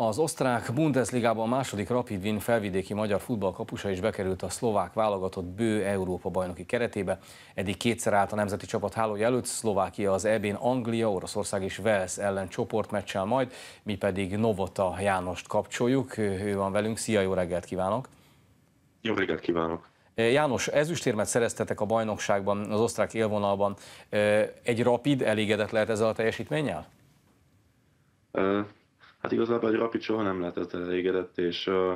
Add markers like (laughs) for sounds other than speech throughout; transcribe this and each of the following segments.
Az osztrák Bundesligában a második Rapid Win felvidéki magyar futballkapusa is bekerült a szlovák válogatott bő Európa bajnoki keretébe. Eddig kétszer állt a nemzeti csapat hálója előtt, Szlovákia az EB-n Anglia, Oroszország és Wales ellen csoportmeccsel majd, mi pedig Novota Jánost kapcsoljuk, ő van velünk, szia, jó reggelt kívánok! Jó reggelt kívánok! E, János, ezüstérmet szereztetek a bajnokságban, az osztrák élvonalban. E, egy rapid elégedett lehet ezzel a teljesítménnyel? E, Hát igazából egy rapid soha nem lehetett elégedett, és uh,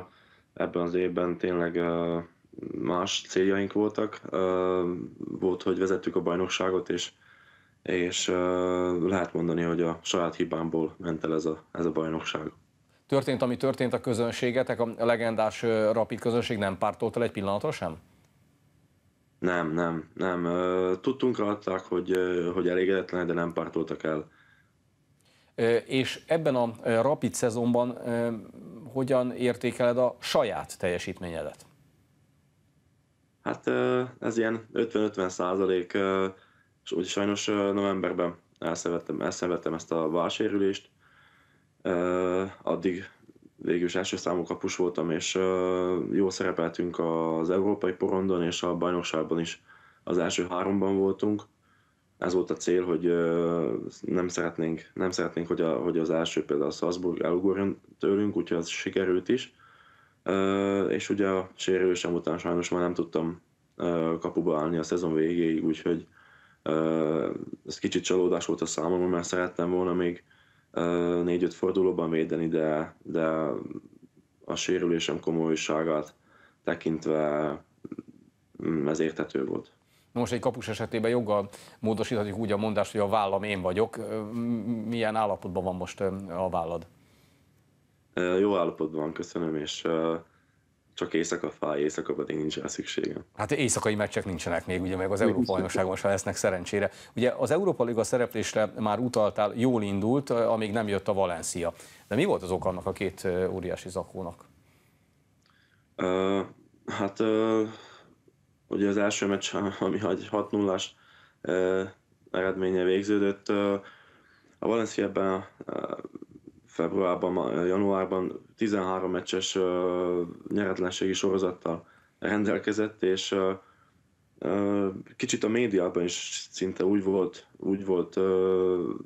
ebben az évben tényleg uh, más céljaink voltak. Uh, volt, hogy vezettük a bajnokságot, és, és uh, lehet mondani, hogy a saját hibámból ment el ez a, ez a bajnokság. Történt, ami történt a közönségetek, a legendás rapid közönség nem pártolt el egy pillanatra sem? Nem, nem, nem. Tudtunk rá, hogy, hogy elégedetlenek, de nem pártoltak el. És ebben a rapid szezonban hogyan értékeled a saját teljesítményedet? Hát ez ilyen 50-50 százalék, és úgy sajnos novemberben elszenvedtem, elszenvedtem ezt a válsérülést. Addig végül is első számú kapus voltam, és jó szerepeltünk az európai porondon és a bajnokságban is az első háromban voltunk ez volt a cél, hogy nem szeretnénk, nem szeretnénk hogy, a, hogy az első például a Salzburg elugorjon tőlünk, úgyhogy az sikerült is. És ugye a sérülésem után sajnos már nem tudtam kapuba állni a szezon végéig, úgyhogy ez kicsit csalódás volt a számomra, mert szerettem volna még négy-öt fordulóban védeni, de, de a sérülésem komolyságát tekintve mm, ez érthető volt. Na most egy kapus esetében joggal módosíthatjuk úgy a mondást, hogy a vállam én vagyok. Milyen állapotban van most a vállad? Jó állapotban, köszönöm, és csak éjszaka fáj, éjszaka pedig nincs el szüksége. Hát éjszakai meccsek nincsenek még, ugye meg az Európa bajnokságon sem lesznek szerencsére. Ugye az Európa Liga szereplésre már utaltál, jól indult, amíg nem jött a Valencia. De mi volt az ok annak a két óriási zakónak? Uh, hát uh, ugye az első meccs, (laughs) ami 6-0-as eredménye végződött, a Valencia ebben februárban, januárban 13 meccses nyeretlenségi sorozattal rendelkezett, és kicsit a médiában is szinte úgy volt, úgy volt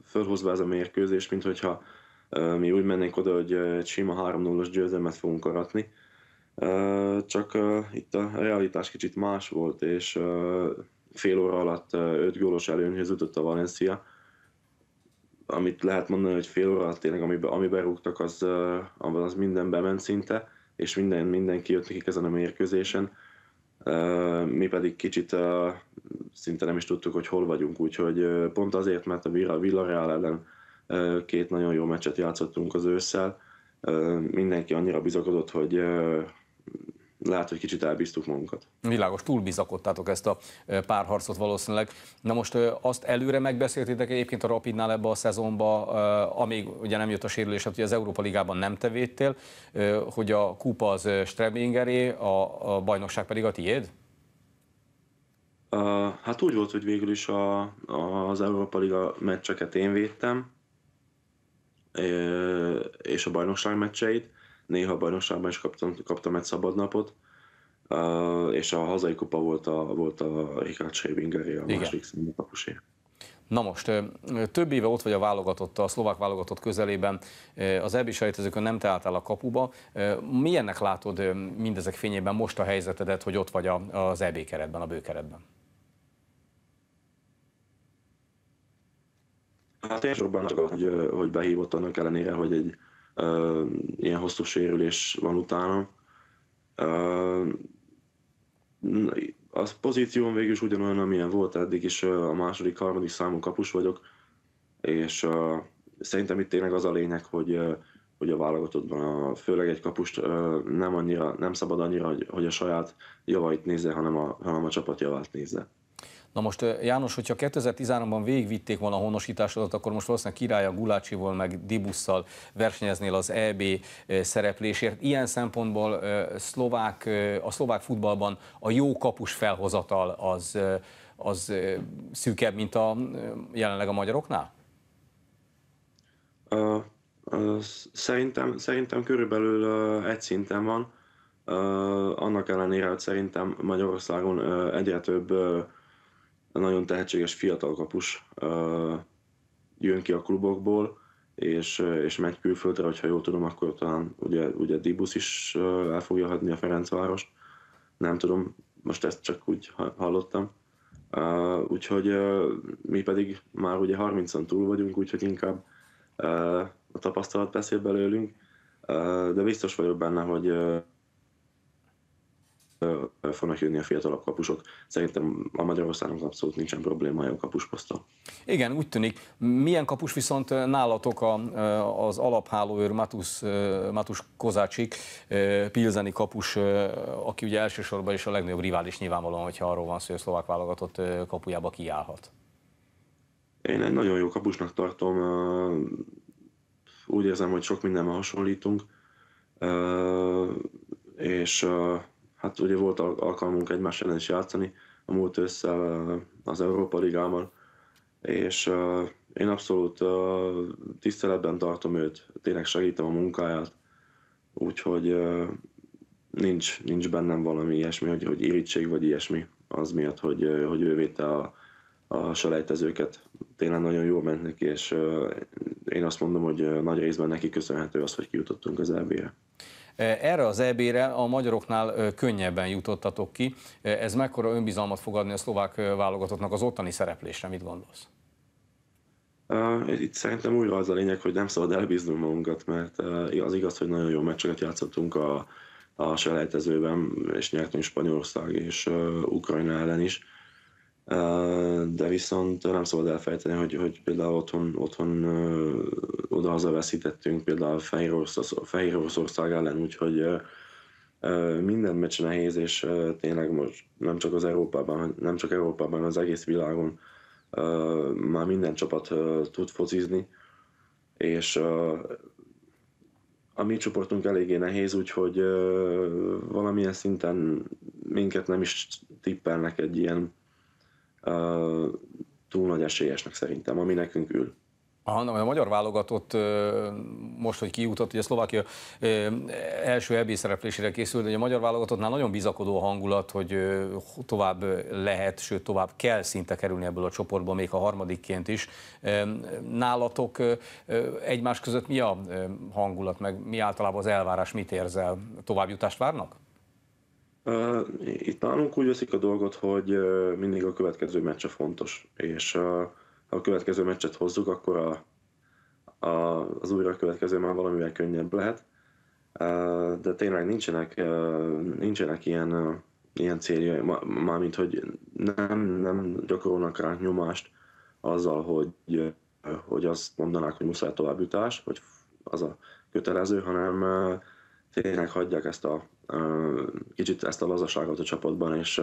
fölhozva ez a mérkőzés, mint hogyha mi úgy mennénk oda, hogy egy sima 3-0-os győzelmet fogunk aratni. Csak itt a realitás kicsit más volt, és fél óra alatt öt gólos előnyhöz jutott a Valencia, amit lehet mondani, hogy fél óra alatt tényleg, amiben, amiben rúgtak, az, az minden bement szinte, és minden, mindenki jött nekik ezen a mérkőzésen. Mi pedig kicsit szinte nem is tudtuk, hogy hol vagyunk, úgyhogy pont azért, mert a Villarreal ellen két nagyon jó meccset játszottunk az ősszel, mindenki annyira bizakodott, hogy lehet, hogy kicsit elbíztuk magunkat. Világos, túlbizakodtátok ezt a párharcot valószínűleg. Na most azt előre megbeszéltétek egyébként a Rapidnál ebbe a szezonba, amíg ugye nem jött a sérülés, hát az Európa Ligában nem te hogy a kupa az Strebingeré, a, a bajnokság pedig a tiéd? Uh, hát úgy volt, hogy végül is a, a, az Európa Liga meccseket én védtem, és a bajnokság meccseit néha bajnokságban is kaptam, kaptam egy szabadnapot, uh, és a hazai kupa volt a, volt a Richard Schrebingeri, a Igen. másik számú kapusé. Na most, több éve ott vagy a válogatott, a szlovák válogatott közelében, az ebbi sejtezőkön nem te álltál a kapuba. Milyennek látod mindezek fényében most a helyzetedet, hogy ott vagy az EB keretben, a bőkeretben? Hát én sokban hogy, hogy behívott annak ellenére, hogy egy ilyen hosszú sérülés van utána. a pozícióm végül is ugyanolyan, amilyen volt eddig is, a második, harmadik számú kapus vagyok, és szerintem itt tényleg az a lényeg, hogy hogy a válogatottban a, főleg egy kapust nem, annyira, nem szabad annyira, hogy, hogy a saját javait nézze, hanem a, hanem a csapat javát nézze. Na most János, hogyha 2013-ban végigvitték volna a honosításodat, akkor most valószínűleg a Gulácsival meg Dibusszal versenyeznél az EB szereplésért. Ilyen szempontból szlovák, a szlovák futballban a jó kapus felhozatal az, az szűkebb, mint a jelenleg a magyaroknál? Uh, uh, szerintem, szerintem körülbelül uh, egy szinten van. Uh, annak ellenére, hogy szerintem Magyarországon uh, egyre több uh, nagyon tehetséges fiatal kapus jön ki a klubokból, és, és megy külföldre, hogyha jól tudom, akkor talán ugye, ugye Dibusz is el fogja hagyni a Ferencvárost. Nem tudom, most ezt csak úgy hallottam. Uh, úgyhogy uh, mi pedig már ugye 30-an túl vagyunk, úgyhogy inkább uh, a tapasztalat beszél belőlünk, uh, de biztos vagyok benne, hogy uh, fognak jönni a fiatalabb kapusok. Szerintem a Magyarországon abszolút nincsen problémája a kapusposzttal. Igen, úgy tűnik. Milyen kapus viszont nálatok a, az alaphálóőr Matus, Matus Kozácsik, pilzeni kapus, aki ugye elsősorban is a legnagyobb rivális nyilvánvalóan, hogyha arról van szó, hogy a szlovák válogatott kapujába kiállhat. Én egy nagyon jó kapusnak tartom. Úgy érzem, hogy sok mindenben hasonlítunk. És hát ugye volt alkalmunk egymás ellen is játszani a múlt ősszel eh, az Európa Ligában, és eh, én abszolút eh, tiszteletben tartom őt, tényleg segítem a munkáját, úgyhogy nincs, nincs bennem valami ilyesmi, hogy, hogy irítség vagy ilyesmi az miatt, hogy, hogy ő védte a, a selejtezőket. Tényleg nagyon jól ment neki, és én azt mondom, hogy nagy részben neki köszönhető az, hogy kijutottunk az elvére. Erre az EB-re a magyaroknál könnyebben jutottatok ki. Ez mekkora önbizalmat fog adni a szlovák válogatottnak az ottani szereplésre? Mit gondolsz? itt szerintem újra az a lényeg, hogy nem szabad elbízni magunkat, mert az igaz, hogy nagyon jó meccseket játszottunk a, a selejtezőben, és nyertünk Spanyolország és Ukrajna ellen is de viszont nem szabad elfejteni, hogy, hogy például otthon, otthon oda-haza veszítettünk, például Fehér Oroszország ellen, úgyhogy minden meccs nehéz, és tényleg most nem csak az Európában, nem csak Európában, az egész világon már minden csapat tud focizni, és a mi csoportunk eléggé nehéz, úgyhogy valamilyen szinten minket nem is tippelnek egy ilyen túl nagy esélyesnek szerintem, ami nekünk ül. Aha, a magyar válogatott most, hogy kijutott, a Szlovákia első EB szereplésére készült, hogy a magyar válogatottnál nagyon bizakodó a hangulat, hogy tovább lehet, sőt tovább kell szinte kerülni ebből a csoportból, még a harmadikként is. Nálatok egymás között mi a hangulat, meg mi általában az elvárás, mit érzel? Továbbjutást várnak? Itt nálunk úgy veszik a dolgot, hogy mindig a következő meccs a fontos, és ha a következő meccset hozzuk, akkor a, a, az újra a következő már valamivel könnyebb lehet, de tényleg nincsenek, nincsenek ilyen, ilyen céljai, mármint, hogy nem, nem gyakorolnak rá nyomást azzal, hogy, hogy azt mondanák, hogy muszáj továbbjutás, hogy az a kötelező, hanem tényleg hagyják ezt a kicsit ezt a lazaságot a csapatban, és,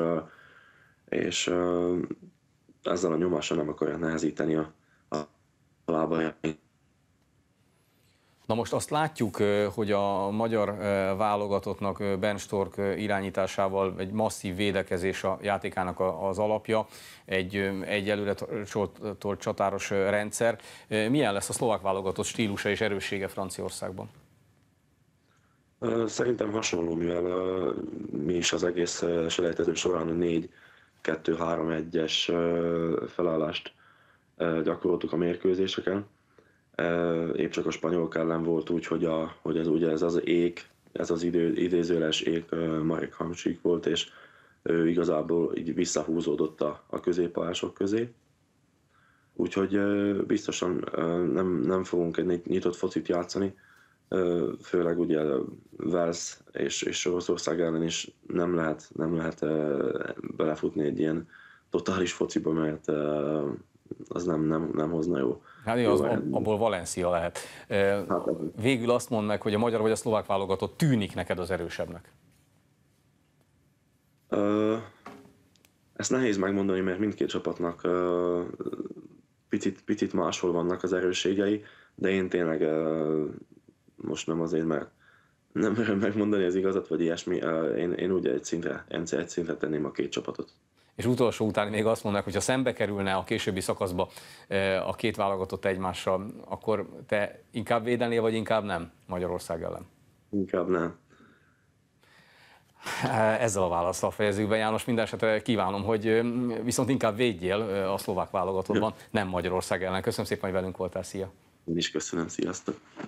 és ezzel a nyomással nem akarja nehezíteni a, a lábajait. Na most azt látjuk, hogy a magyar válogatottnak Ben Stork irányításával egy masszív védekezés a játékának az alapja, egy egyelőre tolt csatáros rendszer. Milyen lesz a szlovák válogatott stílusa és erőssége Franciaországban? Szerintem hasonló, mivel mi is az egész selejtező során a 4-2-3-1-es felállást gyakoroltuk a mérkőzéseken. Épp csak a spanyol ellen volt úgy, hogy, a, hogy ez, ugye ez az ég, ez az idő, idézőles ég Marek Hamsik volt, és ő igazából így visszahúzódott a, a középpályások közé. Úgyhogy biztosan nem, nem fogunk egy nyitott focit játszani, főleg ugye Wales és, és Oroszország ellen is nem lehet, nem lehet belefutni egy ilyen totális fociba, mert az nem, nem, nem hozna jó. Hát jó, az, abból Valencia lehet. Hát, végül azt mondd meg, hogy a magyar vagy a szlovák válogatott tűnik neked az erősebbnek. Ezt nehéz megmondani, mert mindkét csapatnak picit, picit máshol vannak az erősségei, de én tényleg most nem azért, mert nem merem megmondani az igazat, vagy ilyesmi. Én, én ugye egy szintre, egy szintre tenném a két csapatot és utolsó után még azt mondják, hogy ha szembe kerülne a későbbi szakaszba e, a két válogatott egymással, akkor te inkább védenél, vagy inkább nem Magyarország ellen? Inkább nem. Ezzel a válaszsal fejezzük be, János. Mindenesetre kívánom, hogy viszont inkább védjél a szlovák válogatottban, (laughs) nem Magyarország ellen. Köszönöm szépen, hogy velünk voltál. Szia! Én is köszönöm, sziasztok!